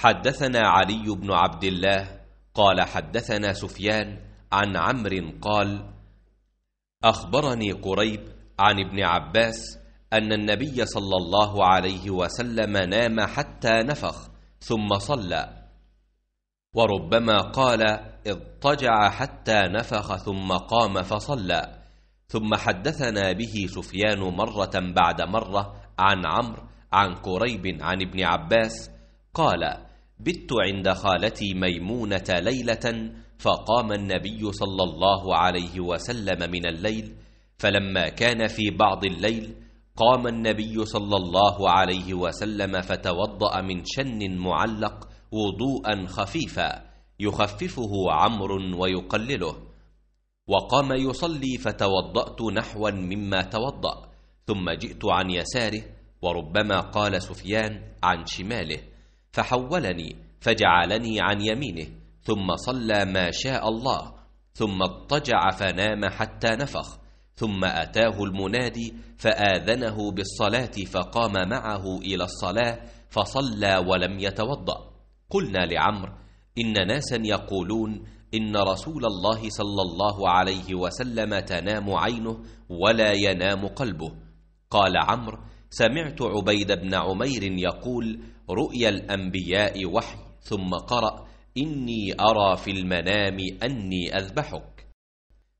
حدثنا علي بن عبد الله قال حدثنا سفيان عن عمرو قال أخبرني قريب عن ابن عباس أن النبي صلى الله عليه وسلم نام حتى نفخ ثم صلى وربما قال اضطجع حتى نفخ ثم قام فصلى ثم حدثنا به سفيان مرة بعد مرة عن عمرو عن قريب عن ابن عباس قال بت عند خالتي ميمونة ليلة فقام النبي صلى الله عليه وسلم من الليل فلما كان في بعض الليل قام النبي صلى الله عليه وسلم فتوضأ من شن معلق وضوءا خفيفا يخففه عمر ويقلله وقام يصلي فتوضأت نحوا مما توضأ ثم جئت عن يساره وربما قال سفيان عن شماله فحولني فجعلني عن يمينه ثم صلى ما شاء الله ثم اضطجع فنام حتى نفخ ثم أتاه المنادي فآذنه بالصلاة فقام معه إلى الصلاة فصلى ولم يتوضأ قلنا لعمر إن ناسا يقولون إن رسول الله صلى الله عليه وسلم تنام عينه ولا ينام قلبه قال عمرو سمعت عبيد بن عمير يقول رؤيا الأنبياء وحي ثم قرأ إني أرى في المنام أني أذبحك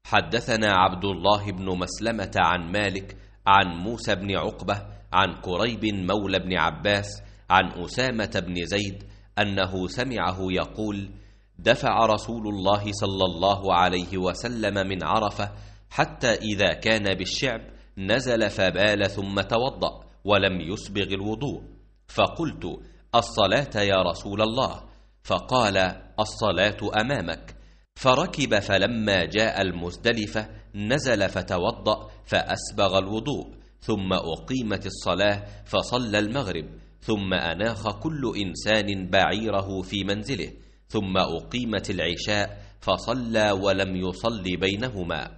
حدثنا عبد الله بن مسلمة عن مالك عن موسى بن عقبة عن قريب مولى بن عباس عن أسامة بن زيد أنه سمعه يقول دفع رسول الله صلى الله عليه وسلم من عرفة حتى إذا كان بالشعب نزل فبال ثم توضأ ولم يسبغ الوضوء فقلت الصلاة يا رسول الله فقال الصلاة أمامك فركب فلما جاء المزدلفة نزل فتوضأ فأسبغ الوضوء ثم أقيمت الصلاة فصلى المغرب ثم أناخ كل إنسان بعيره في منزله ثم أقيمت العشاء فصلى ولم يصل بينهما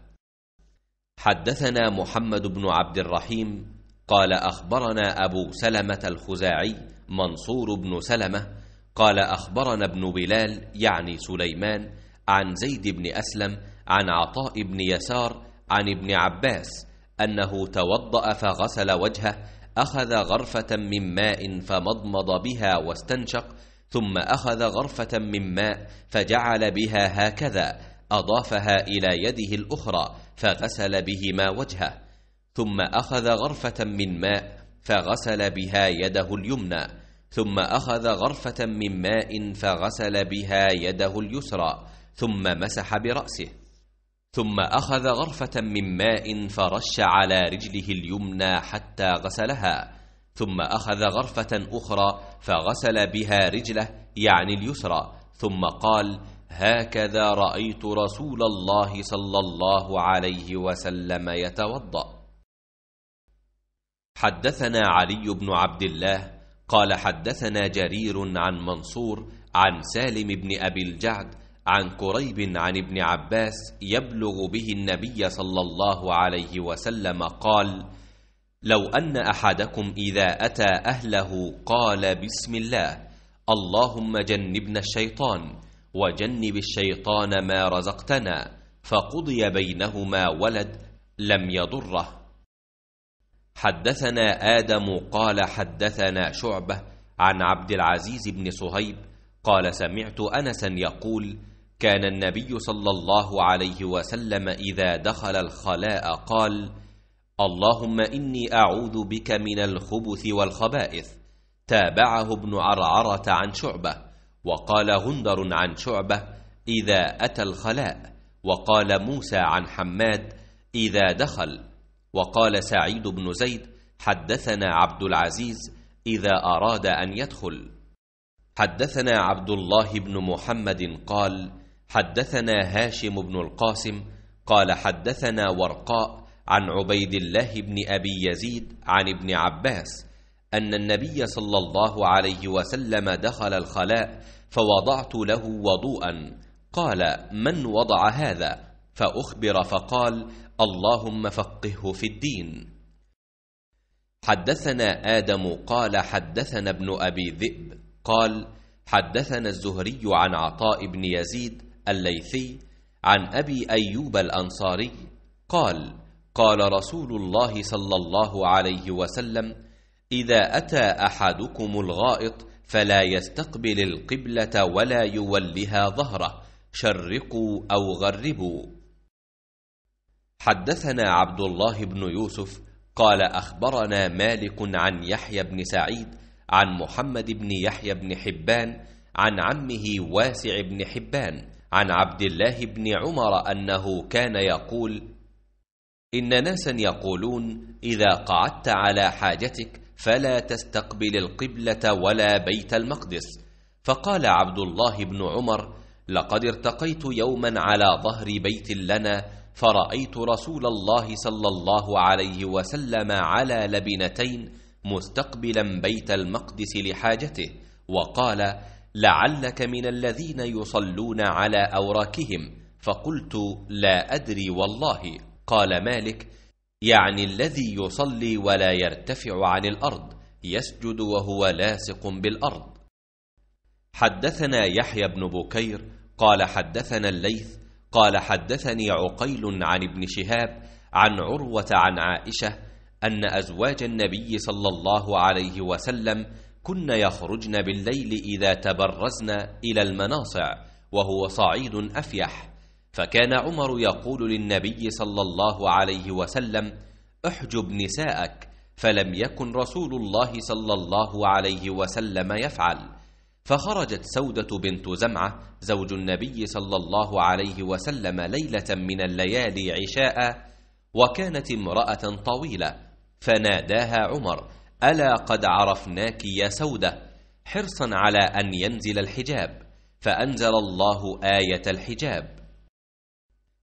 حدثنا محمد بن عبد الرحيم قال أخبرنا أبو سلمة الخزاعي منصور بن سلمة قال أخبرنا ابن بلال يعني سليمان عن زيد بن أسلم عن عطاء بن يسار عن ابن عباس أنه توضأ فغسل وجهه أخذ غرفة من ماء فمضمض بها واستنشق ثم أخذ غرفة من ماء فجعل بها هكذا أضافها إلى يده الأخرى فغسل بهما وجهه ثم أخذ غرفة من ماء فغسل بها يده اليمنى ثم أخذ غرفة من ماء فغسل بها يده اليسرى ثم مسح برأسه ثم أخذ غرفة من ماء فرش على رجله اليمنى حتى غسلها ثم أخذ غرفة أخرى فغسل بها رجله يعني اليسرى ثم قال هكذا رأيت رسول الله صلى الله عليه وسلم يتوضأ حدثنا علي بن عبد الله قال حدثنا جرير عن منصور عن سالم بن أبي الجعد عن كريب عن ابن عباس يبلغ به النبي صلى الله عليه وسلم قال لو أن أحدكم إذا أتى أهله قال بسم الله اللهم جنبنا الشيطان وجنب الشيطان ما رزقتنا فقضي بينهما ولد لم يضره حدثنا آدم قال حدثنا شعبة عن عبد العزيز بن صهيب قال سمعت أنسا يقول كان النبي صلى الله عليه وسلم إذا دخل الخلاء قال اللهم إني أعوذ بك من الخبث والخبائث تابعه ابن عرعرة عن شعبة وقال غندر عن شعبة إذا أتى الخلاء وقال موسى عن حماد إذا دخل وقال سعيد بن زيد حدثنا عبد العزيز إذا أراد أن يدخل حدثنا عبد الله بن محمد قال حدثنا هاشم بن القاسم قال حدثنا ورقاء عن عبيد الله بن أبي يزيد عن ابن عباس أن النبي صلى الله عليه وسلم دخل الخلاء فوضعت له وضوءا قال من وضع هذا فأخبر فقال اللهم فقهه في الدين حدثنا آدم قال حدثنا ابن أبي ذئب قال حدثنا الزهري عن عطاء بن يزيد الليثي عن أبي أيوب الأنصاري قال قال رسول الله صلى الله عليه وسلم إذا أتى أحدكم الغائط فلا يستقبل القبلة ولا يولها ظهره شرقوا أو غربوا حدثنا عبد الله بن يوسف قال أخبرنا مالك عن يحيى بن سعيد عن محمد بن يحيى بن حبان عن عمه واسع بن حبان عن عبد الله بن عمر أنه كان يقول إن ناسا يقولون إذا قعدت على حاجتك فلا تستقبل القبلة ولا بيت المقدس فقال عبد الله بن عمر لقد ارتقيت يوما على ظهر بيت لنا فرأيت رسول الله صلى الله عليه وسلم على لبنتين مستقبلا بيت المقدس لحاجته وقال لعلك من الذين يصلون على أوراكهم فقلت لا أدري والله قال مالك يعني الذي يصلي ولا يرتفع عن الأرض يسجد وهو لاصق بالأرض حدثنا يحيى بن بكير قال حدثنا الليث قال حدثني عقيل عن ابن شهاب عن عروة عن عائشة أن أزواج النبي صلى الله عليه وسلم كن يخرجن بالليل إذا تبرزن إلى المناصع وهو صعيد أفيح فكان عمر يقول للنبي صلى الله عليه وسلم احجب نساءك فلم يكن رسول الله صلى الله عليه وسلم يفعل فخرجت سودة بنت زمعة زوج النبي صلى الله عليه وسلم ليلة من الليالي عشاء وكانت امرأة طويلة فناداها عمر ألا قد عرفناك يا سودة حرصا على أن ينزل الحجاب فأنزل الله آية الحجاب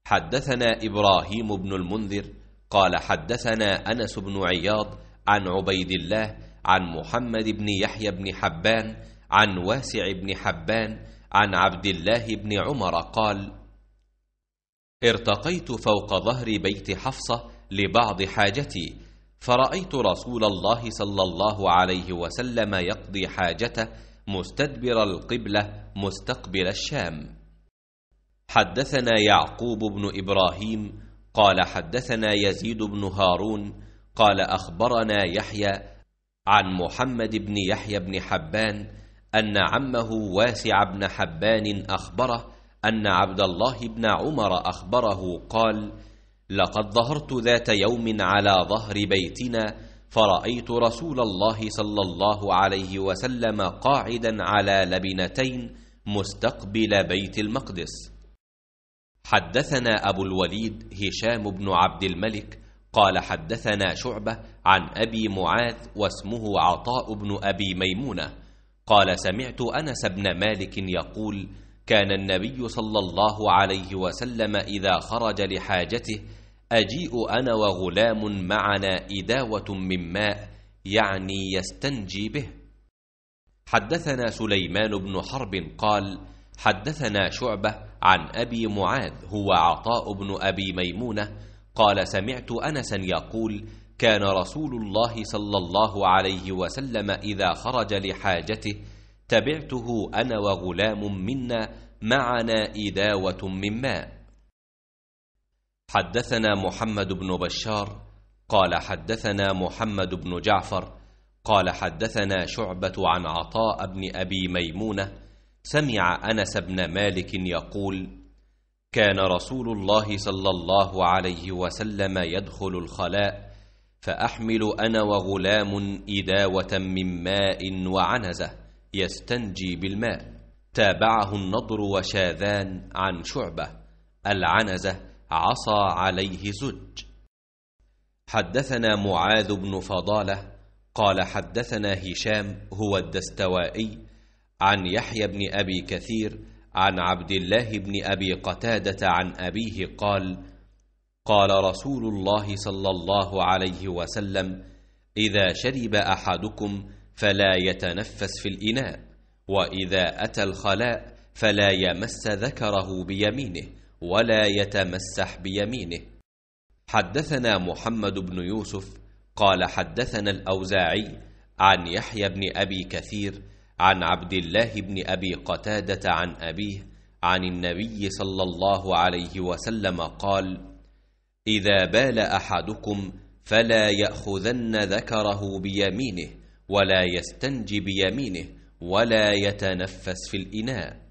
حدثنا إبراهيم بن المنذر قال حدثنا أنس بن عياض عن عبيد الله عن محمد بن يحيى بن حبان عن واسع بن حبان عن عبد الله بن عمر قال ارتقيت فوق ظهر بيت حفصه لبعض حاجتي فرايت رسول الله صلى الله عليه وسلم يقضي حاجته مستدبر القبله مستقبل الشام حدثنا يعقوب بن ابراهيم قال حدثنا يزيد بن هارون قال اخبرنا يحيى عن محمد بن يحيى بن حبان أن عمه واسع بن حبان أخبره أن عبد الله بن عمر أخبره قال لقد ظهرت ذات يوم على ظهر بيتنا فرأيت رسول الله صلى الله عليه وسلم قاعدا على لبنتين مستقبل بيت المقدس حدثنا أبو الوليد هشام بن عبد الملك قال حدثنا شعبة عن أبي معاذ واسمه عطاء بن أبي ميمونة قال سمعت أنس بن مالك يقول كان النبي صلى الله عليه وسلم إذا خرج لحاجته أجيء أنا وغلام معنا إداوة من ماء يعني يستنجي به حدثنا سليمان بن حرب قال حدثنا شعبة عن أبي معاذ هو عطاء بن أبي ميمونة قال سمعت أنسا يقول كان رسول الله صلى الله عليه وسلم إذا خرج لحاجته تبعته أنا وغلام منا معنا إداوة من ماء حدثنا محمد بن بشار قال حدثنا محمد بن جعفر قال حدثنا شعبة عن عطاء بن أبي ميمونة سمع أنس بن مالك يقول كان رسول الله صلى الله عليه وسلم يدخل الخلاء فأحمل أنا وغلام إداوة من ماء وعنزة يستنجي بالماء تابعه النضر وشاذان عن شعبة العنزة عصى عليه زج حدثنا معاذ بن فضالة قال حدثنا هشام هو الدستوائي عن يحيى بن أبي كثير عن عبد الله بن أبي قتادة عن أبيه قال قال رسول الله صلى الله عليه وسلم إذا شرب أحدكم فلا يتنفس في الإناء وإذا أتى الخلاء فلا يمس ذكره بيمينه ولا يتمسح بيمينه حدثنا محمد بن يوسف قال حدثنا الأوزاعي عن يحيى بن أبي كثير عن عبد الله بن أبي قتادة عن أبيه عن النبي صلى الله عليه وسلم قال إذا بال أحدكم فلا يأخذن ذكره بيمينه ولا يستنجي بيمينه ولا يتنفس في الإناء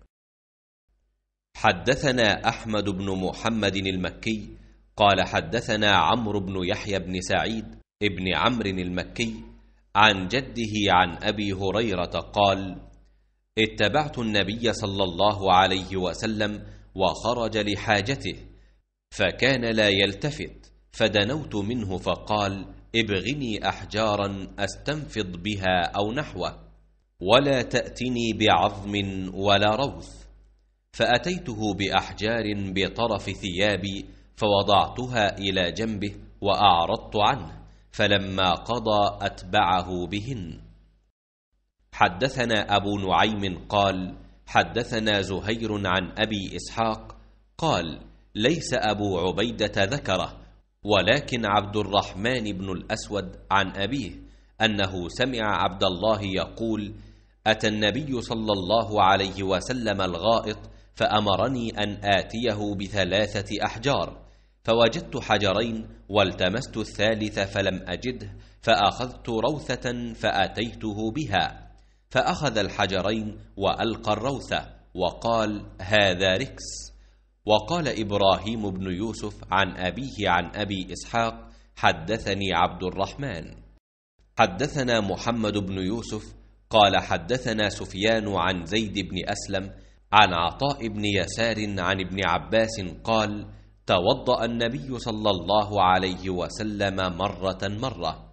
حدثنا أحمد بن محمد المكي قال حدثنا عمرو بن يحيى بن سعيد ابن عمرو المكي عن جده عن أبي هريرة قال اتبعت النبي صلى الله عليه وسلم وخرج لحاجته فكان لا يلتفت فدنوت منه فقال ابغني احجارا استنفض بها او نحوه ولا تاتني بعظم ولا روث فاتيته باحجار بطرف ثيابي فوضعتها الى جنبه واعرضت عنه فلما قضى اتبعه بهن حدثنا ابو نعيم قال حدثنا زهير عن ابي اسحاق قال ليس أبو عبيدة ذكره ولكن عبد الرحمن بن الأسود عن أبيه أنه سمع عبد الله يقول أتى النبي صلى الله عليه وسلم الغائط فأمرني أن آتيه بثلاثة أحجار فوجدت حجرين والتمست الثالث فلم أجده فأخذت روثة فأتيته بها فأخذ الحجرين وألقى الروثة وقال هذا ركس وقال إبراهيم بن يوسف عن أبيه عن أبي إسحاق حدثني عبد الرحمن حدثنا محمد بن يوسف قال حدثنا سفيان عن زيد بن أسلم عن عطاء بن يسار عن ابن عباس قال توضأ النبي صلى الله عليه وسلم مرة مرة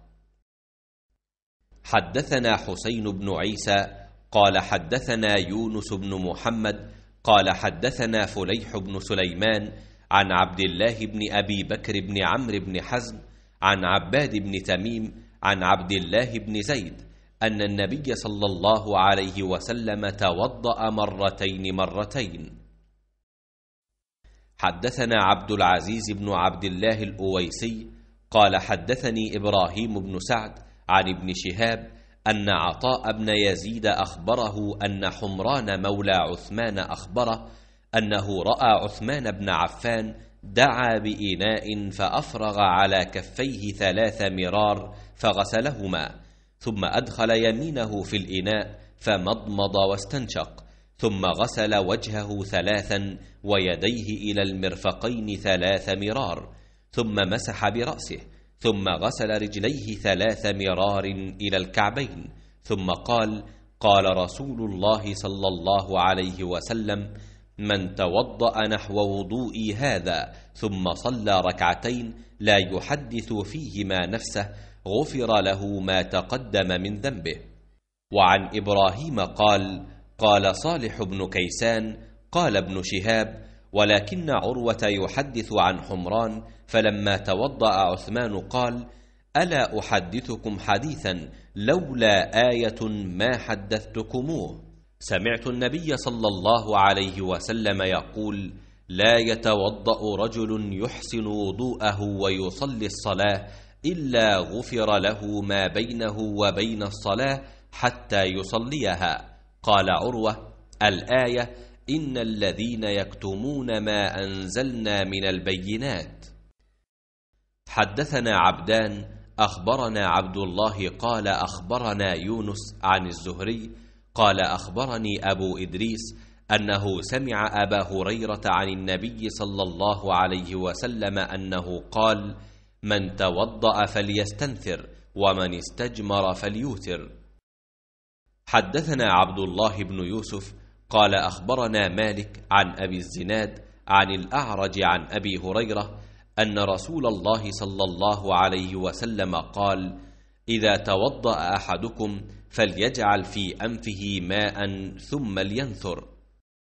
حدثنا حسين بن عيسى قال حدثنا يونس بن محمد قال حدثنا فليح بن سليمان عن عبد الله بن أبي بكر بن عمرو بن حزم عن عباد بن تميم عن عبد الله بن زيد أن النبي صلى الله عليه وسلم توضأ مرتين مرتين حدثنا عبد العزيز بن عبد الله الأويسي قال حدثني إبراهيم بن سعد عن ابن شهاب أن عطاء بن يزيد أخبره أن حمران مولى عثمان أخبره أنه رأى عثمان بن عفان دعا بإناء فأفرغ على كفيه ثلاث مرار فغسلهما ثم أدخل يمينه في الإناء فمضمض واستنشق ثم غسل وجهه ثلاثا ويديه إلى المرفقين ثلاث مرار ثم مسح برأسه ثم غسل رجليه ثلاث مرار إلى الكعبين ثم قال قال رسول الله صلى الله عليه وسلم من توضأ نحو وضوئي هذا ثم صلى ركعتين لا يحدث فيهما نفسه غفر له ما تقدم من ذنبه وعن إبراهيم قال قال صالح بن كيسان قال ابن شهاب ولكن عروة يحدث عن حمران فلما توضأ عثمان قال: ألا أحدثكم حديثا لولا آية ما حدثتكموه سمعت النبي صلى الله عليه وسلم يقول: لا يتوضأ رجل يحسن وضوءه ويصلي الصلاة إلا غفر له ما بينه وبين الصلاة حتى يصليها قال عروة الآية إن الذين يكتمون ما أنزلنا من البينات حدثنا عبدان أخبرنا عبد الله قال أخبرنا يونس عن الزهري قال أخبرني أبو إدريس أنه سمع أبا هريرة عن النبي صلى الله عليه وسلم أنه قال من توضأ فليستنثر ومن استجمر فليوتر حدثنا عبد الله بن يوسف قال أخبرنا مالك عن أبي الزناد عن الأعرج عن أبي هريرة أن رسول الله صلى الله عليه وسلم قال إذا توضأ أحدكم فليجعل في أنفه ماء ثم لينثر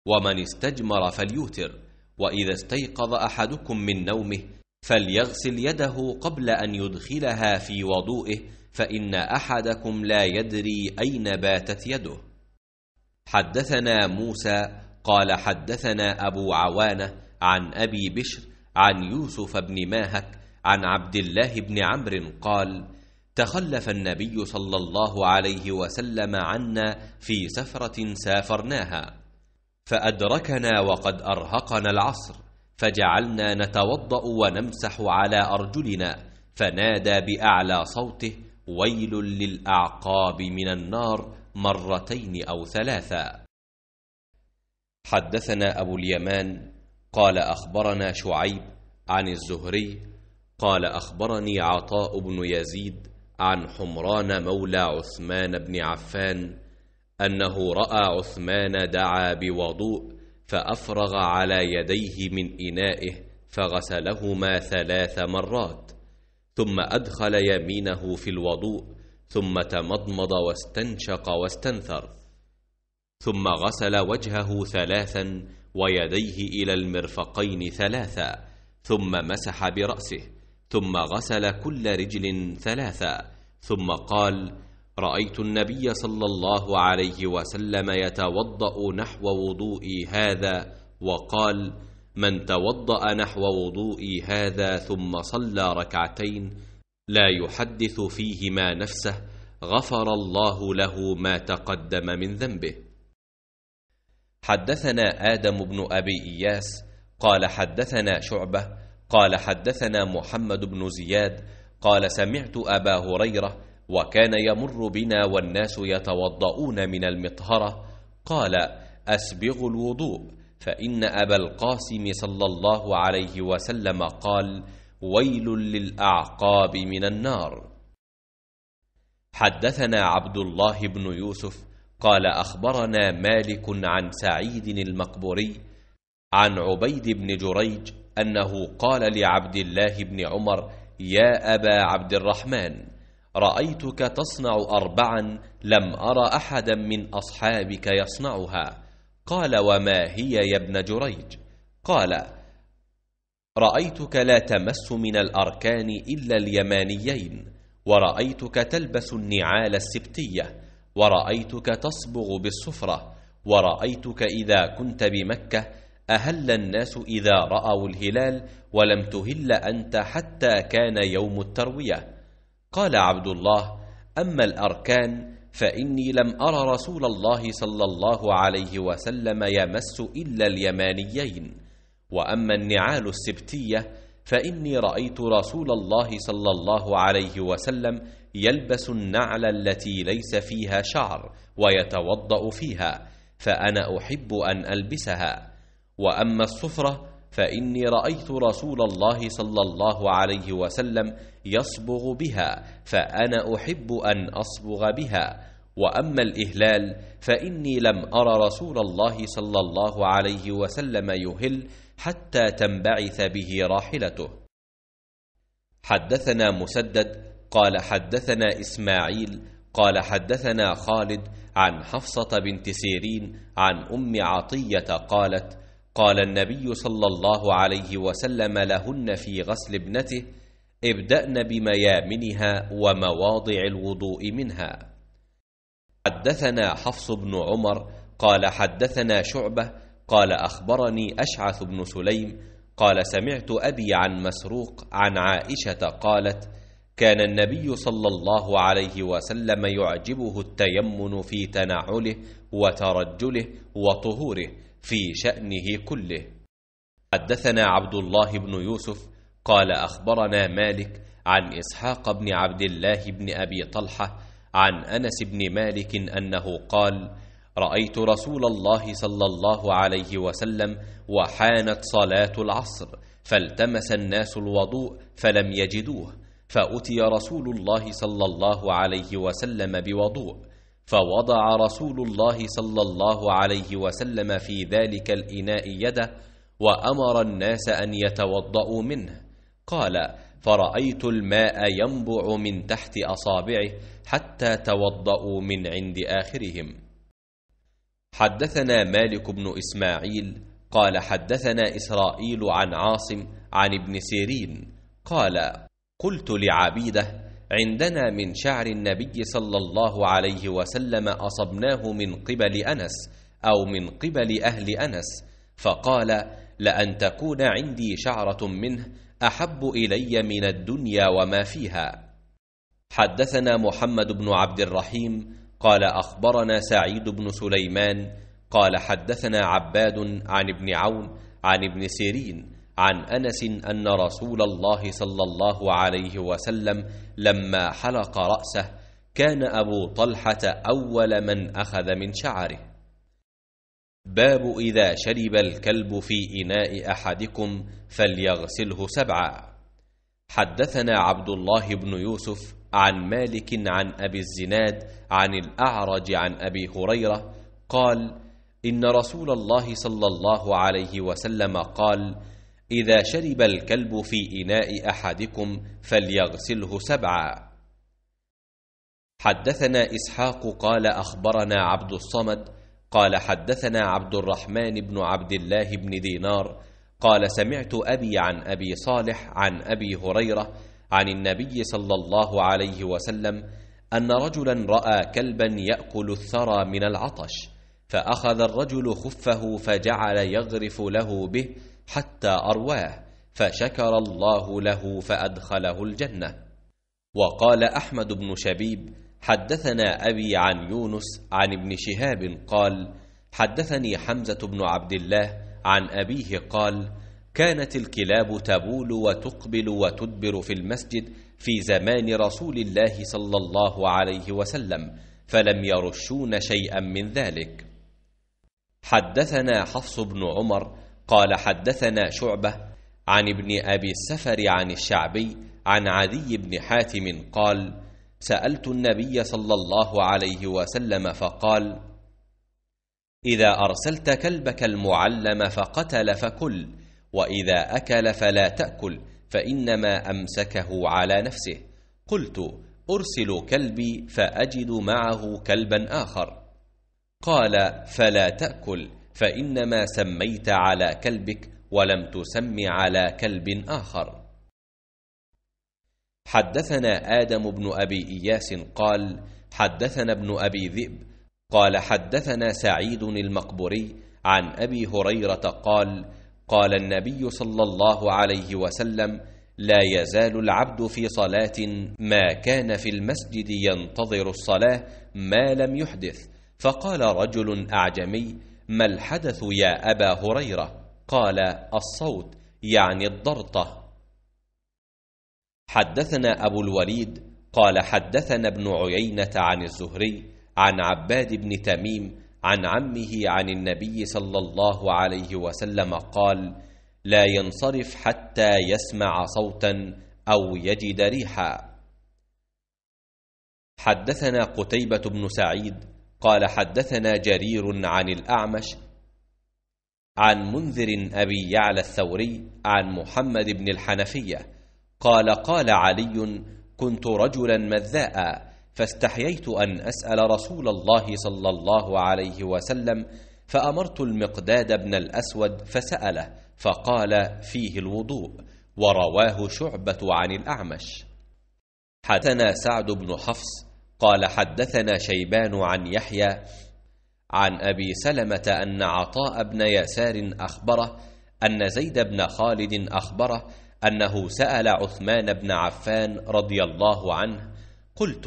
ومن استجمر فليوتر وإذا استيقظ أحدكم من نومه فليغسل يده قبل أن يدخلها في وضوئه فإن أحدكم لا يدري أين باتت يده حدثنا موسى قال حدثنا أبو عوانة عن أبي بشر عن يوسف بن ماهك عن عبد الله بن عمرو قال تخلف النبي صلى الله عليه وسلم عنا في سفرة سافرناها فأدركنا وقد أرهقنا العصر فجعلنا نتوضأ ونمسح على أرجلنا فنادى بأعلى صوته ويل للأعقاب من النار مرتين أو ثلاثا حدثنا أبو اليمان قال أخبرنا شعيب عن الزهري قال أخبرني عطاء بن يزيد عن حمران مولى عثمان بن عفان أنه رأى عثمان دعا بوضوء فأفرغ على يديه من إنائه فغسلهما ثلاث مرات ثم أدخل يمينه في الوضوء ثم تمضمض واستنشق واستنثر ثم غسل وجهه ثلاثا ويديه إلى المرفقين ثلاثا ثم مسح برأسه ثم غسل كل رجل ثلاثا ثم قال رأيت النبي صلى الله عليه وسلم يتوضأ نحو وضوئي هذا وقال من توضأ نحو وضوئي هذا ثم صلى ركعتين لا يحدث فيهما نفسه غفر الله له ما تقدم من ذنبه حدثنا آدم بن أبي إياس قال حدثنا شعبة قال حدثنا محمد بن زياد قال سمعت أبا هريرة وكان يمر بنا والناس يتوضؤون من المطهرة قال أسبغ الوضوء فإن أبا القاسم صلى الله عليه وسلم قال ويل للأعقاب من النار حدثنا عبد الله بن يوسف قال أخبرنا مالك عن سعيد المقبوري عن عبيد بن جريج أنه قال لعبد الله بن عمر يا أبا عبد الرحمن رأيتك تصنع أربعا لم ار أحدا من أصحابك يصنعها قال وما هي يا ابن جريج قال رأيتك لا تمس من الأركان إلا اليمانيين ورأيتك تلبس النعال السبتية ورأيتك تصبغ بالصفرة ورأيتك إذا كنت بمكة أهل الناس إذا رأوا الهلال ولم تهل أنت حتى كان يوم التروية قال عبد الله أما الأركان فإني لم أرى رسول الله صلى الله عليه وسلم يمس إلا اليمانيين وأما النعال السبتية فإني رأيت رسول الله صلى الله عليه وسلم يلبس النعل التي ليس فيها شعر ويتوضأ فيها فأنا أحب أن ألبسها وأما الصفرة فإني رأيت رسول الله صلى الله عليه وسلم يصبغ بها فأنا أحب أن أصبغ بها وأما الإهلال فإني لم أر رسول الله صلى الله عليه وسلم يهل حتى تنبعث به راحلته حدثنا مسدد قال حدثنا اسماعيل قال حدثنا خالد عن حفصه بنت سيرين عن ام عطيه قالت قال النبي صلى الله عليه وسلم لهن في غسل ابنته ابدأن بميامنها ومواضع الوضوء منها حدثنا حفص بن عمر قال حدثنا شعبة قال أخبرني أشعث بن سليم قال سمعت أبي عن مسروق عن عائشة قالت كان النبي صلى الله عليه وسلم يعجبه التيمن في تنعله وترجله وطهوره في شأنه كله حدثنا عبد الله بن يوسف قال أخبرنا مالك عن إسحاق بن عبد الله بن أبي طلحة عن أنس بن مالك أنه قال رأيت رسول الله صلى الله عليه وسلم وحانت صلاة العصر فالتمس الناس الوضوء فلم يجدوه فأتي رسول الله صلى الله عليه وسلم بوضوء فوضع رسول الله صلى الله عليه وسلم في ذلك الإناء يده وأمر الناس أن يتوضأوا منه قال فرأيت الماء ينبع من تحت أصابعه حتى توضأوا من عند آخرهم حدثنا مالك بن إسماعيل قال حدثنا إسرائيل عن عاصم عن ابن سيرين قال قلت لعبيده عندنا من شعر النبي صلى الله عليه وسلم أصبناه من قبل أنس أو من قبل أهل أنس فقال لأن تكون عندي شعرة منه أحب إلي من الدنيا وما فيها حدثنا محمد بن عبد الرحيم قال أخبرنا سعيد بن سليمان قال حدثنا عباد عن ابن عون عن ابن سيرين عن أنس أن رسول الله صلى الله عليه وسلم لما حلق رأسه كان أبو طلحة أول من أخذ من شعره باب إذا شرب الكلب في إناء أحدكم فليغسله سبعا حدثنا عبد الله بن يوسف عن مالك عن أبي الزناد عن الأعرج عن أبي هريرة قال إن رسول الله صلى الله عليه وسلم قال إذا شرب الكلب في إناء أحدكم فليغسله سبعا حدثنا إسحاق قال أخبرنا عبد الصمد قال حدثنا عبد الرحمن بن عبد الله بن دينار قال سمعت أبي عن أبي صالح عن أبي هريرة عن النبي صلى الله عليه وسلم أن رجلا رأى كلبا يأكل الثرى من العطش فأخذ الرجل خفه فجعل يغرف له به حتى أرواه فشكر الله له فأدخله الجنة وقال أحمد بن شبيب حدثنا أبي عن يونس عن ابن شهاب قال حدثني حمزة بن عبد الله عن أبيه قال كانت الكلاب تبول وتقبل وتدبر في المسجد في زمان رسول الله صلى الله عليه وسلم فلم يرشون شيئا من ذلك حدثنا حفص بن عمر قال حدثنا شعبه عن ابن ابي السفر عن الشعبي عن عدي بن حاتم قال سالت النبي صلى الله عليه وسلم فقال اذا ارسلت كلبك المعلم فقتل فكل واذا اكل فلا تاكل فانما امسكه على نفسه قلت ارسل كلبي فاجد معه كلبا اخر قال فلا تاكل فانما سميت على كلبك ولم تسم على كلب اخر حدثنا ادم بن ابي اياس قال حدثنا ابن ابي ذئب قال حدثنا سعيد المقبري عن ابي هريره قال قال النبي صلى الله عليه وسلم لا يزال العبد في صلاة ما كان في المسجد ينتظر الصلاة ما لم يحدث فقال رجل أعجمي ما الحدث يا أبا هريرة قال الصوت يعني الضرطة حدثنا أبو الوليد قال حدثنا ابن عيينة عن الزهري عن عباد بن تميم عن عمه عن النبي صلى الله عليه وسلم قال لا ينصرف حتى يسمع صوتا أو يجد ريحا حدثنا قتيبة بن سعيد قال حدثنا جرير عن الأعمش عن منذر أبي يعلى الثوري عن محمد بن الحنفية قال قال علي كنت رجلا مذاء فاستحييت أن أسأل رسول الله صلى الله عليه وسلم فأمرت المقداد بن الأسود فسأله فقال فيه الوضوء ورواه شعبة عن الأعمش حدثنا سعد بن حفص قال حدثنا شيبان عن يحيى عن أبي سلمة أن عطاء بن يسار أخبره أن زيد بن خالد أخبره أنه سأل عثمان بن عفان رضي الله عنه قلت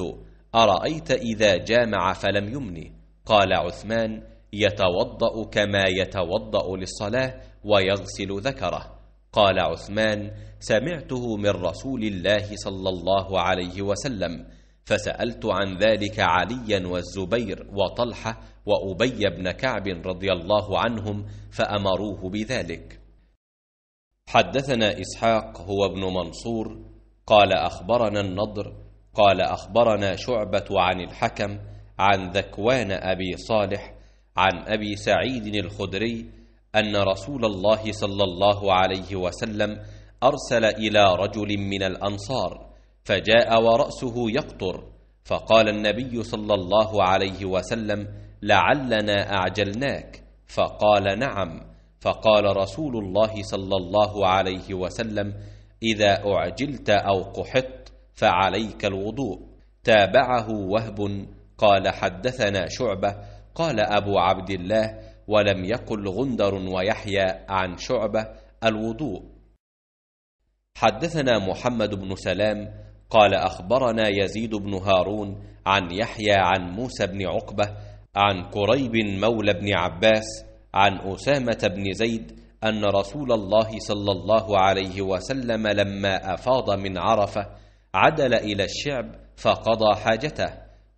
أرأيت إذا جامع فلم يمني قال عثمان يتوضأ كما يتوضأ للصلاة ويغسل ذكره قال عثمان سمعته من رسول الله صلى الله عليه وسلم فسألت عن ذلك عليا والزبير وطلحة وأبي بن كعب رضي الله عنهم فأمروه بذلك حدثنا إسحاق هو ابن منصور قال أخبرنا النضر قال أخبرنا شعبة عن الحكم عن ذكوان أبي صالح عن أبي سعيد الخدري أن رسول الله صلى الله عليه وسلم أرسل إلى رجل من الأنصار فجاء ورأسه يقطر فقال النبي صلى الله عليه وسلم لعلنا أعجلناك فقال نعم فقال رسول الله صلى الله عليه وسلم إذا أعجلت أو قحطت فعليك الوضوء تابعه وهب قال حدثنا شعبة قال أبو عبد الله ولم يقل غندر ويحيى عن شعبة الوضوء حدثنا محمد بن سلام قال أخبرنا يزيد بن هارون عن يحيى عن موسى بن عقبة عن كريب مولى بن عباس عن أسامة بن زيد أن رسول الله صلى الله عليه وسلم لما أفاض من عرفة عدل إلى الشعب فقضى حاجته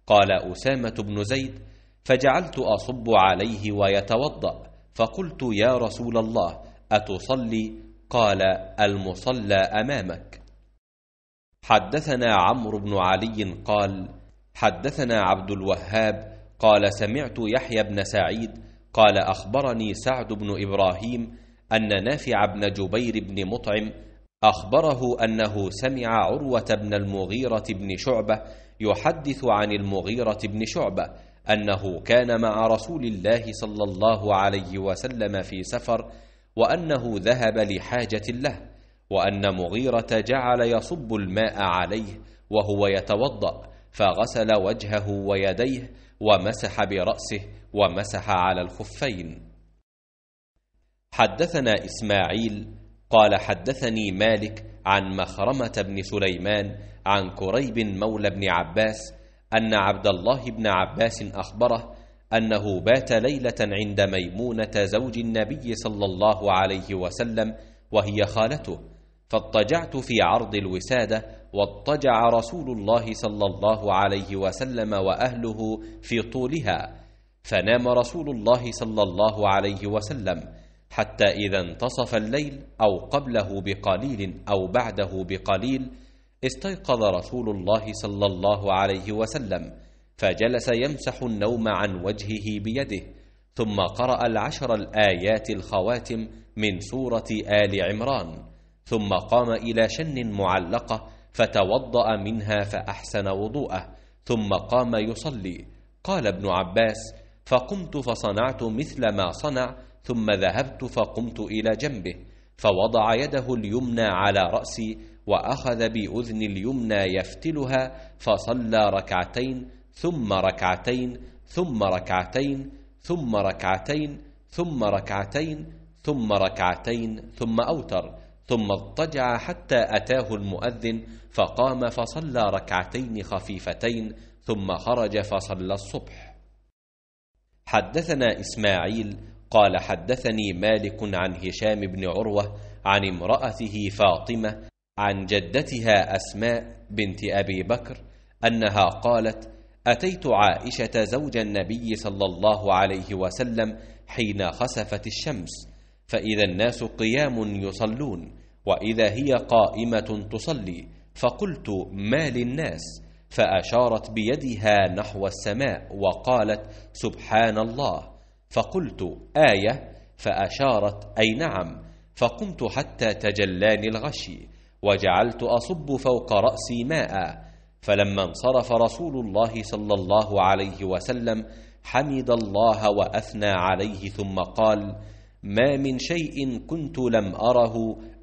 قال أسامة بن زيد فجعلت أصب عليه ويتوضأ فقلت يا رسول الله أتصلي قال المصلى أمامك حدثنا عمرو بن علي قال حدثنا عبد الوهاب قال سمعت يحيى بن سعيد قال أخبرني سعد بن إبراهيم أن نافع بن جبير بن مطعم أخبره أنه سمع عروة بن المغيرة بن شعبة يحدث عن المغيرة بن شعبة أنه كان مع رسول الله صلى الله عليه وسلم في سفر وأنه ذهب لحاجة له وأن مغيرة جعل يصب الماء عليه وهو يتوضأ فغسل وجهه ويديه ومسح برأسه ومسح على الخفين حدثنا إسماعيل قال حدثني مالك عن مخرمة بن سليمان عن كريب مولى بن عباس أن عبد الله بن عباس أخبره أنه بات ليلة عند ميمونة زوج النبي صلى الله عليه وسلم وهي خالته فاضطجعت في عرض الوسادة واضطجع رسول الله صلى الله عليه وسلم وأهله في طولها فنام رسول الله صلى الله عليه وسلم حتى إذا انتصف الليل أو قبله بقليل أو بعده بقليل استيقظ رسول الله صلى الله عليه وسلم فجلس يمسح النوم عن وجهه بيده ثم قرأ العشر الآيات الخواتم من سورة آل عمران ثم قام إلى شن معلقة فتوضأ منها فأحسن وضوءه ثم قام يصلي قال ابن عباس فقمت فصنعت مثل ما صنع ثم ذهبت فقمت إلى جنبه فوضع يده اليمنى على رأسي وأخذ بأذن اليمنى يفتلها فصلى ركعتين ثم ركعتين ثم ركعتين ثم ركعتين ثم ركعتين ثم ركعتين ثم أوتر ثم اضطجع حتى أتاه المؤذن فقام فصلى ركعتين خفيفتين ثم خرج فصلى الصبح حدثنا إسماعيل قال حدثني مالك عن هشام بن عروة عن امرأته فاطمة عن جدتها أسماء بنت أبي بكر أنها قالت أتيت عائشة زوج النبي صلى الله عليه وسلم حين خسفت الشمس فإذا الناس قيام يصلون وإذا هي قائمة تصلي فقلت ما للناس فأشارت بيدها نحو السماء وقالت سبحان الله فقلت آية فأشارت أي نعم فقمت حتى تجلاني الغشي وجعلت أصب فوق رأسي ماء فلما انصرف رسول الله صلى الله عليه وسلم حمد الله وأثنى عليه ثم قال ما من شيء كنت لم أره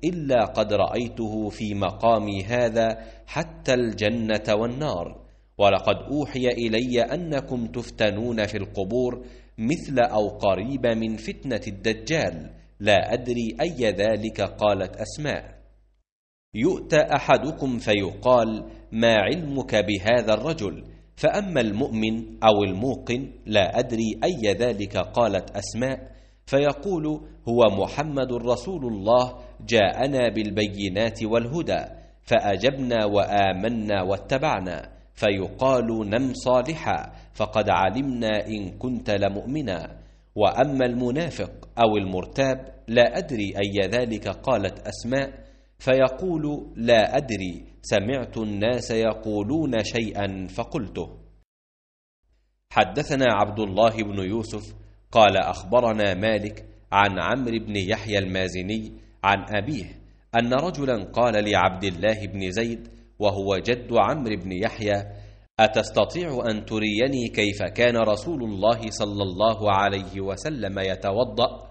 إلا قد رأيته في مقامي هذا حتى الجنة والنار ولقد أوحي إلي أنكم تفتنون في القبور مثل أو قريب من فتنة الدجال لا أدري أي ذلك قالت أسماء يؤتى أحدكم فيقال ما علمك بهذا الرجل فأما المؤمن أو الموقن لا أدري أي ذلك قالت أسماء فيقول هو محمد رسول الله جاءنا بالبينات والهدى فأجبنا وآمنا واتبعنا فيقال نم صالحا فقد علمنا إن كنت لمؤمنا وأما المنافق أو المرتاب لا أدري أي ذلك قالت أسماء فيقول لا أدري سمعت الناس يقولون شيئا فقلته حدثنا عبد الله بن يوسف قال أخبرنا مالك عن عمرو بن يحيى المازني عن أبيه أن رجلا قال لعبد الله بن زيد وهو جد عمرو بن يحيى أتستطيع أن تريني كيف كان رسول الله صلى الله عليه وسلم يتوضأ؟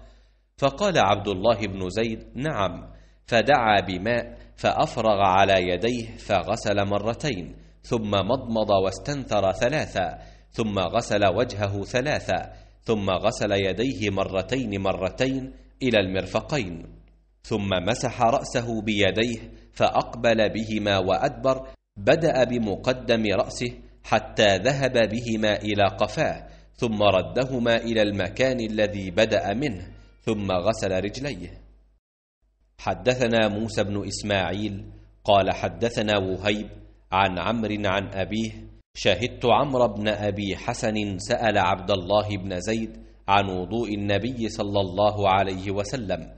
فقال عبد الله بن زيد: نعم، فدعا بماء فأفرغ على يديه فغسل مرتين، ثم مضمض واستنثر ثلاثا، ثم غسل وجهه ثلاثا، ثم غسل يديه مرتين مرتين إلى المرفقين، ثم مسح رأسه بيديه فأقبل بهما وأدبر بدأ بمقدم رأسه حتى ذهب بهما إلى قفاه ثم ردهما إلى المكان الذي بدأ منه ثم غسل رجليه حدثنا موسى بن إسماعيل قال حدثنا وهيب عن عمرو عن أبيه شهدت عمرو بن أبي حسن سأل عبد الله بن زيد عن وضوء النبي صلى الله عليه وسلم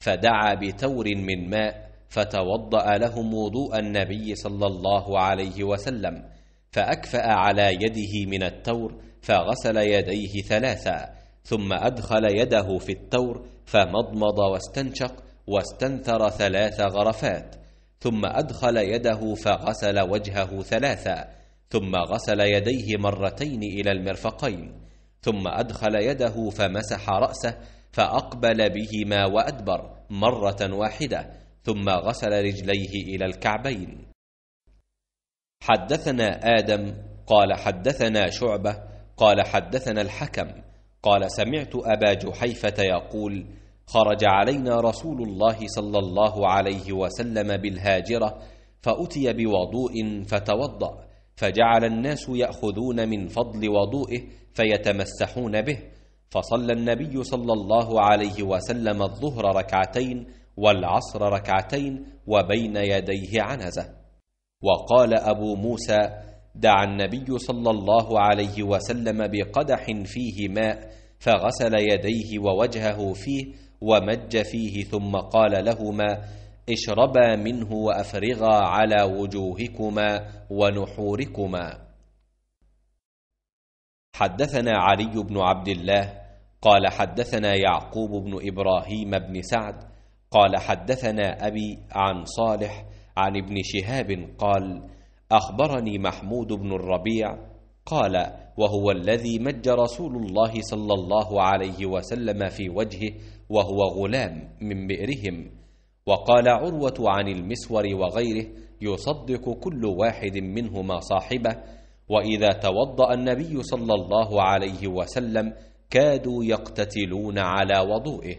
فدعا بتور من ماء فتوضأ لهم وضوء النبي صلى الله عليه وسلم فأكفأ على يده من التور فغسل يديه ثلاثا ثم أدخل يده في التور فمضمض واستنشق واستنثر ثلاث غرفات ثم أدخل يده فغسل وجهه ثلاثا ثم غسل يديه مرتين إلى المرفقين ثم أدخل يده فمسح رأسه فأقبل بهما وأدبر مرة واحدة ثم غسل رجليه إلى الكعبين حدثنا آدم قال حدثنا شعبة قال حدثنا الحكم قال سمعت أبا جحيفة يقول خرج علينا رسول الله صلى الله عليه وسلم بالهاجرة فأتي بوضوء فتوضأ فجعل الناس يأخذون من فضل وضوئه فيتمسحون به فصلى النبي صلى الله عليه وسلم الظهر ركعتين والعصر ركعتين وبين يديه عنزة وقال أبو موسى دعا النبي صلى الله عليه وسلم بقدح فيه ماء فغسل يديه ووجهه فيه ومج فيه ثم قال لهما اشربا منه وافرغا على وجوهكما ونحوركما حدثنا علي بن عبد الله قال حدثنا يعقوب بن ابراهيم بن سعد قال حدثنا أبي عن صالح عن ابن شهاب قال أخبرني محمود بن الربيع قال وهو الذي مج رسول الله صلى الله عليه وسلم في وجهه وهو غلام من بئرهم وقال عروة عن المسور وغيره يصدق كل واحد منهما صاحبه وإذا توضأ النبي صلى الله عليه وسلم كادوا يقتتلون على وضوئه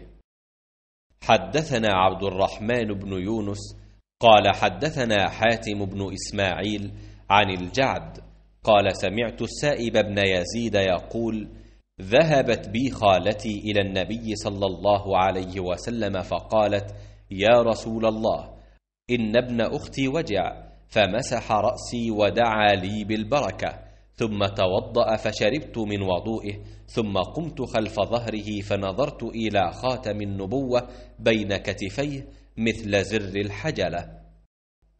حدثنا عبد الرحمن بن يونس قال حدثنا حاتم بن إسماعيل عن الجعد قال سمعت السائب بن يزيد يقول ذهبت بي خالتي إلى النبي صلى الله عليه وسلم فقالت يا رسول الله إن ابن أختي وجع فمسح رأسي ودعا لي بالبركة ثم توضأ فشربت من وضوئه ثم قمت خلف ظهره فنظرت إلى خاتم النبوة بين كتفيه مثل زر الحجلة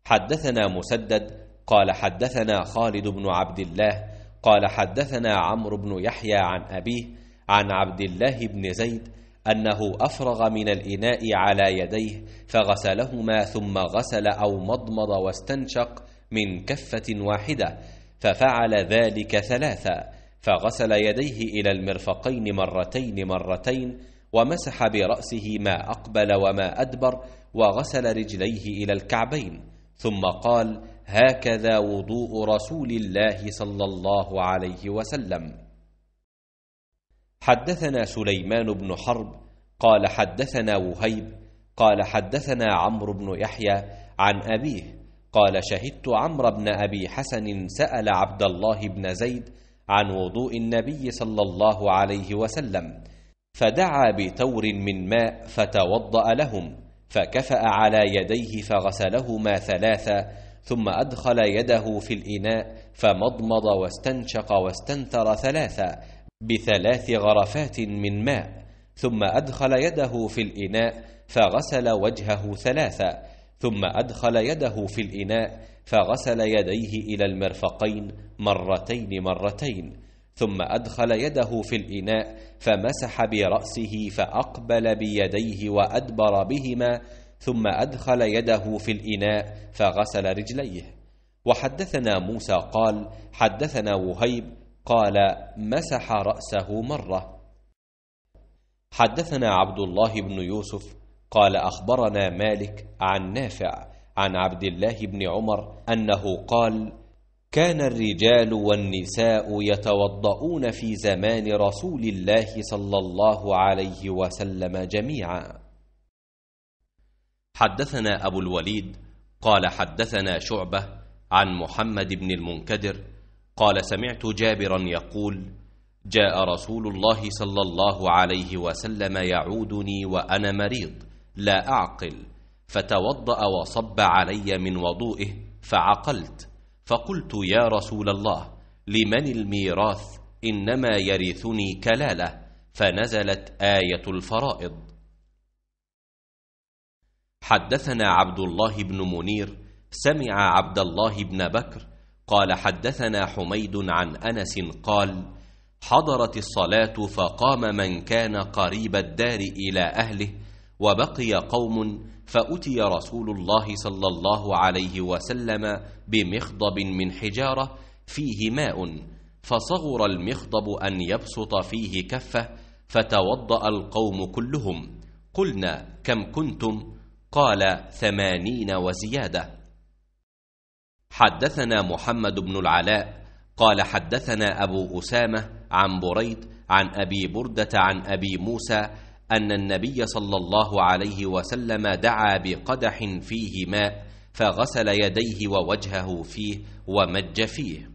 حدثنا مسدد قال حدثنا خالد بن عبد الله قال حدثنا عمرو بن يحيى عن أبيه عن عبد الله بن زيد أنه أفرغ من الإناء على يديه فغسلهما ثم غسل أو مضمض واستنشق من كفة واحدة ففعل ذلك ثلاثا فغسل يديه إلى المرفقين مرتين مرتين ومسح برأسه ما أقبل وما أدبر وغسل رجليه إلى الكعبين ثم قال هكذا وضوء رسول الله صلى الله عليه وسلم حدثنا سليمان بن حرب قال حدثنا وهيب قال حدثنا عمرو بن يحيى عن أبيه قال شهدت عمرو بن أبي حسن سأل عبد الله بن زيد عن وضوء النبي صلى الله عليه وسلم فدعا بتور من ماء فتوضأ لهم فكفأ على يديه فغسلهما ثلاثا ثم أدخل يده في الإناء فمضمض واستنشق واستنثر ثلاثا بثلاث غرفات من ماء ثم أدخل يده في الإناء فغسل وجهه ثلاثا ثم أدخل يده في الإناء فغسل يديه إلى المرفقين مرتين مرتين ثم أدخل يده في الإناء فمسح برأسه فأقبل بيديه وأدبر بهما ثم أدخل يده في الإناء فغسل رجليه وحدثنا موسى قال حدثنا وهيب قال مسح رأسه مرة حدثنا عبد الله بن يوسف قال أخبرنا مالك عن نافع عن عبد الله بن عمر أنه قال كان الرجال والنساء يتوضؤون في زمان رسول الله صلى الله عليه وسلم جميعا حدثنا أبو الوليد قال حدثنا شعبة عن محمد بن المنكدر قال سمعت جابرا يقول جاء رسول الله صلى الله عليه وسلم يعودني وأنا مريض لا أعقل فتوضأ وصب علي من وضوئه فعقلت فقلت يا رسول الله لمن الميراث إنما يرثني كلالة فنزلت آية الفرائض حدثنا عبد الله بن منير سمع عبد الله بن بكر قال حدثنا حميد عن أنس قال حضرت الصلاة فقام من كان قريب الدار إلى أهله وبقي قوم فأتي رسول الله صلى الله عليه وسلم بمخضب من حجارة فيه ماء فصغر المخضب أن يبسط فيه كفه فتوضأ القوم كلهم قلنا كم كنتم قال ثمانين وزيادة حدثنا محمد بن العلاء قال حدثنا أبو أسامة عن بريد عن أبي بردة عن أبي موسى ان النبي صلى الله عليه وسلم دعا بقدح فيه ماء فغسل يديه ووجهه فيه ومج فيه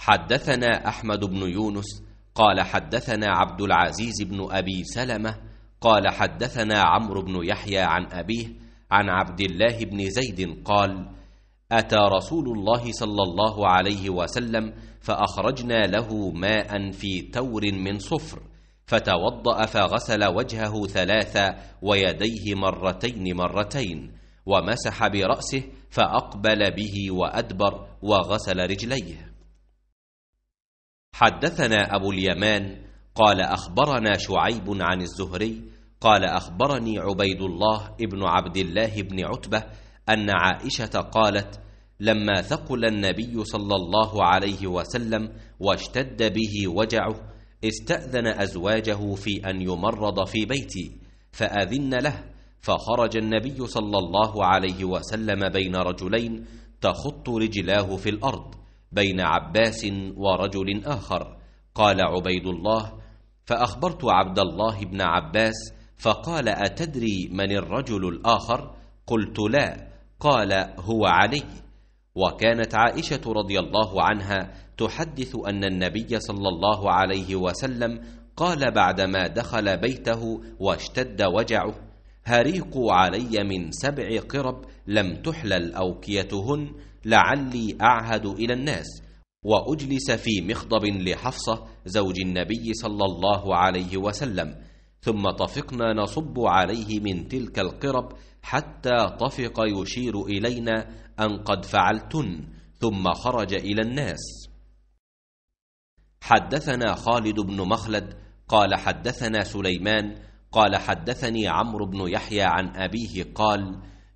حدثنا احمد بن يونس قال حدثنا عبد العزيز بن ابي سلمه قال حدثنا عمرو بن يحيى عن ابيه عن عبد الله بن زيد قال اتى رسول الله صلى الله عليه وسلم فاخرجنا له ماء في تور من صفر فتوضأ فغسل وجهه ثلاثا ويديه مرتين مرتين ومسح برأسه فأقبل به وأدبر وغسل رجليه حدثنا أبو اليمان قال أخبرنا شعيب عن الزهري قال أخبرني عبيد الله ابن عبد الله بن عتبة أن عائشة قالت لما ثقل النبي صلى الله عليه وسلم واشتد به وجعه استأذن أزواجه في أن يمرض في بيتي فأذن له فخرج النبي صلى الله عليه وسلم بين رجلين تخط رجلاه في الأرض بين عباس ورجل آخر قال عبيد الله فأخبرت عبد الله بن عباس فقال أتدري من الرجل الآخر قلت لا قال هو علي وكانت عائشه رضي الله عنها تحدث ان النبي صلى الله عليه وسلم قال بعدما دخل بيته واشتد وجعه هريقوا علي من سبع قرب لم تحلل اوكيتهن لعلي اعهد الى الناس واجلس في مخضب لحفصه زوج النبي صلى الله عليه وسلم ثم طفقنا نصب عليه من تلك القرب حتى طفق يشير إلينا أن قد فعلتن ثم خرج إلى الناس حدثنا خالد بن مخلد قال حدثنا سليمان قال حدثني عمرو بن يحيى عن أبيه قال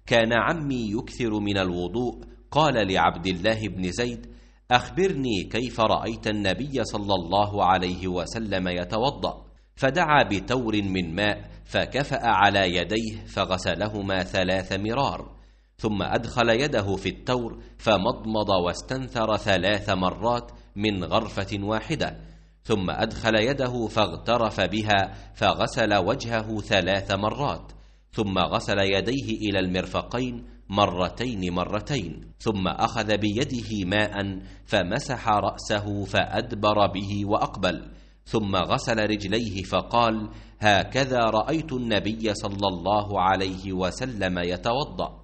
كان عمي يكثر من الوضوء قال لعبد الله بن زيد أخبرني كيف رأيت النبي صلى الله عليه وسلم يتوضأ فدعا بتور من ماء فكفأ على يديه فغسلهما ثلاث مرار ثم أدخل يده في التور فمضمض واستنثر ثلاث مرات من غرفة واحدة ثم أدخل يده فاغترف بها فغسل وجهه ثلاث مرات ثم غسل يديه إلى المرفقين مرتين مرتين ثم أخذ بيده ماء فمسح رأسه فأدبر به وأقبل ثم غسل رجليه فقال هكذا رايت النبي صلى الله عليه وسلم يتوضا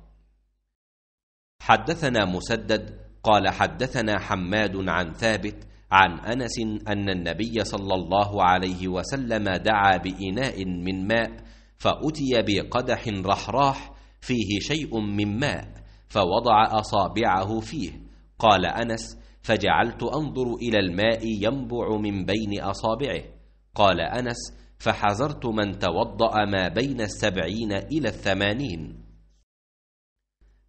حدثنا مسدد قال حدثنا حماد عن ثابت عن انس ان النبي صلى الله عليه وسلم دعا باناء من ماء فاتي بقدح رحراح فيه شيء من ماء فوضع اصابعه فيه قال انس فجعلت أنظر إلى الماء ينبع من بين أصابعه قال أنس فحذرت من توضأ ما بين السبعين إلى الثمانين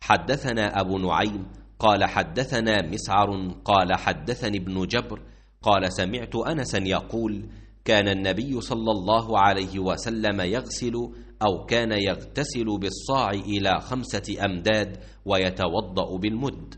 حدثنا أبو نعيم قال حدثنا مسعر قال حدثني ابن جبر قال سمعت أنسا يقول كان النبي صلى الله عليه وسلم يغسل أو كان يغتسل بالصاع إلى خمسة أمداد ويتوضأ بالمد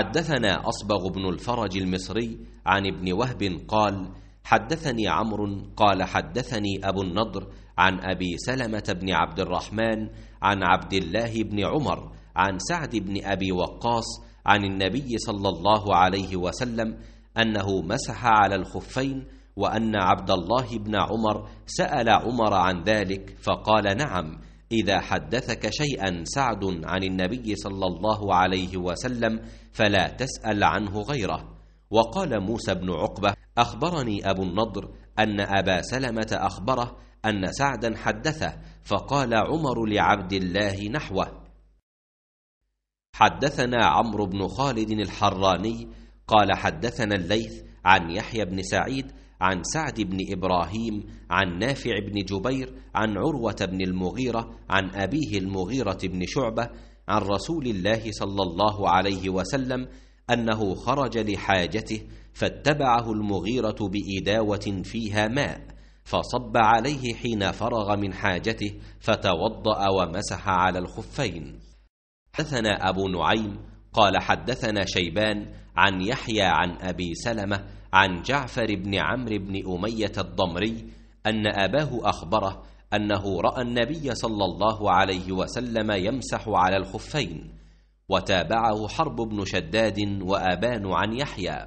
حدثنا أصبغ بن الفرج المصري عن ابن وهب قال حدثني عمرو قال حدثني أبو النضر عن أبي سلمة بن عبد الرحمن عن عبد الله بن عمر عن سعد بن أبي وقاص عن النبي صلى الله عليه وسلم أنه مسح على الخفين وأن عبد الله بن عمر سأل عمر عن ذلك فقال نعم إذا حدثك شيئا سعد عن النبي صلى الله عليه وسلم فلا تسأل عنه غيره وقال موسى بن عقبة أخبرني أبو النضر أن أبا سلمة أخبره أن سعدا حدثه فقال عمر لعبد الله نحوه حدثنا عمرو بن خالد الحراني قال حدثنا الليث عن يحيى بن سعيد عن سعد بن ابراهيم عن نافع بن جبير عن عروه بن المغيره عن ابيه المغيره بن شعبه عن رسول الله صلى الله عليه وسلم انه خرج لحاجته فاتبعه المغيره باداوه فيها ماء فصب عليه حين فرغ من حاجته فتوضا ومسح على الخفين حدثنا ابو نعيم قال حدثنا شيبان عن يحيى عن ابي سلمه عن جعفر بن عمرو بن اميه الضمري ان اباه اخبره أنه رأى النبي صلى الله عليه وسلم يمسح على الخفين وتابعه حرب بن شداد وأبان عن يحيى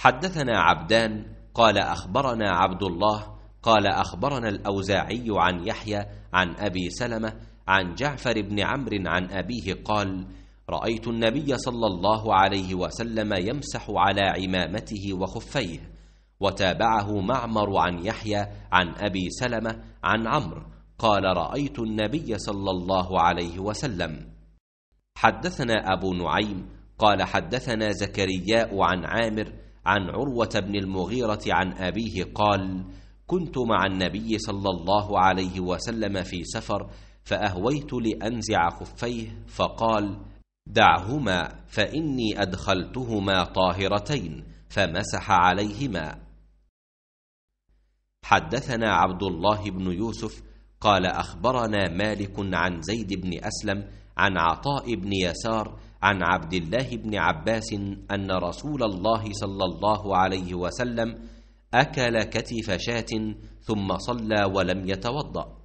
حدثنا عبدان قال أخبرنا عبد الله قال أخبرنا الأوزاعي عن يحيى عن أبي سلمة عن جعفر بن عمرو عن أبيه قال رأيت النبي صلى الله عليه وسلم يمسح على عمامته وخفيه وتابعه معمر عن يحيى عن أبي سلمة عن عمرو قال رأيت النبي صلى الله عليه وسلم حدثنا أبو نعيم قال حدثنا زكرياء عن عامر عن عروة بن المغيرة عن أبيه قال كنت مع النبي صلى الله عليه وسلم في سفر فأهويت لأنزع خفيه فقال دعهما فإني أدخلتهما طاهرتين فمسح عليهما حدثنا عبد الله بن يوسف قال اخبرنا مالك عن زيد بن اسلم عن عطاء بن يسار عن عبد الله بن عباس ان رسول الله صلى الله عليه وسلم اكل كتف شاه ثم صلى ولم يتوضا